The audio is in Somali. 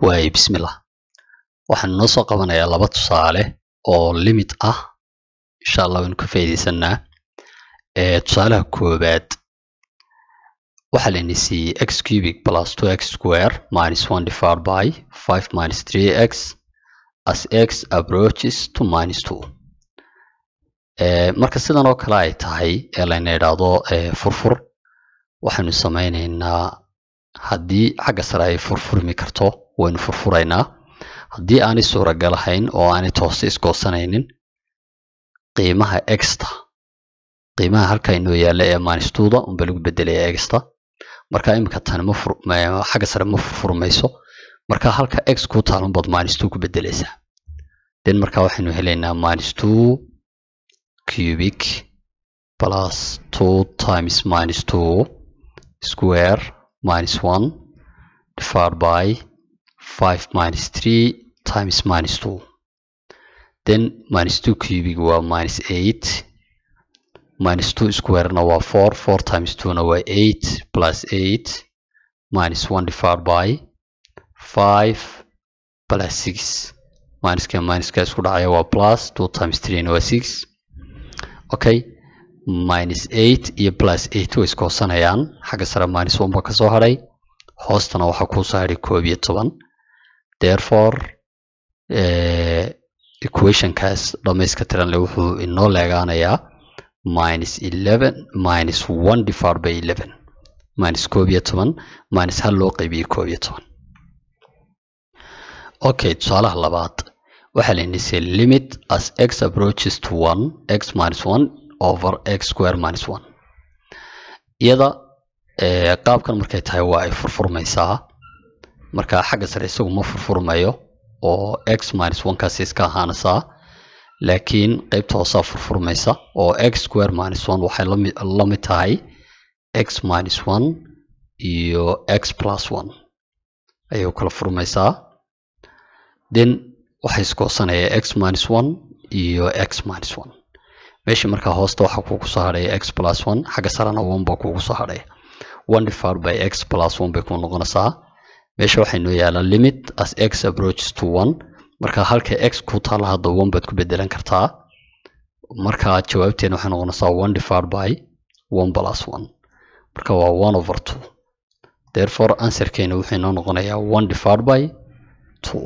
waay bismillah waxaan noo soo qabanayaa laba tusaale oo limit ah insha allah waynu ka ee tusaalaha koobaad waxaa la inisiiyey x cubic plus two x square minus one divided by five minus three x as x approaches to minus two marka sidan oo kale ay tahay ee layna idhaahdo furfur waxaynu samaynaynaa haddii xagga sare ay furfurmi karto waynu furfuraynaa haddii aanay suuragal ahayn oo aanay toose isgoosanaynin qiimaha exta qiimaha halkaa inoo yaalla ee maanistuuda unba lagu bedelaya exta marka iminka tani xagga sare ma furfurmayso marka halka ex ku taalan bood maanistu ku bedelaysaa den marka waxaynu helaynaa maanistu cubic plus two times minus two square minus one divided by 5 minus 3 times minus 2 then minus 2 cubic waa minus 8 minus 2 square na waa 4 4 times 2 waa 8 plus 8 minus 1 divided by 5 plus 6 minuska minuska isku dhacaya waa plus 2 times 3 waa 6 okay minus 8 iyo e plus 8 way iskoosanayaan xagga sare minus 1 baa ka soo hoostana waxaa kuusoo soo hadhay koob iyo toban therefore eh, equationkaas dhammayska tiranle wuxuu inoo leegaanayaa minus eleven minus one divided by eleven minus koob iyo toban minus hal loo qaybiyey koob iyo toban okay tusaalaha labaad waxaa la limit as x approaches to one x minus one over x square minus one iyada eh, qaabkan markay tahay waa ay furfurmaysaa marka xagga sare isagu ma furfurmayo oo x minus onkaasi iska ahaanaysaa laakiin qeybta hoosaa furfurmaysa oo x square minus one waxay la mid tahay x minus one iyo x plus one ayay kala furmaysaa then waxay iskoosanaya x minus one iyo x minus one meesha markaa hoosta waxaa kuugu soo hadhaya x plus one xagga sarana one baa kuugu soo hadhaya one divided by x plus one bay kuu noqonaysaa meesha waxaa inoo yaalaa limit as x approaches to one marka halka x ku taala hadda one baad ku bedelan kartaa marka jawaabteena waxay noqonaysaa one divided by one plus one marka waa one over two therefore answerkeena wuxuu inoo noqonayaa one divided by two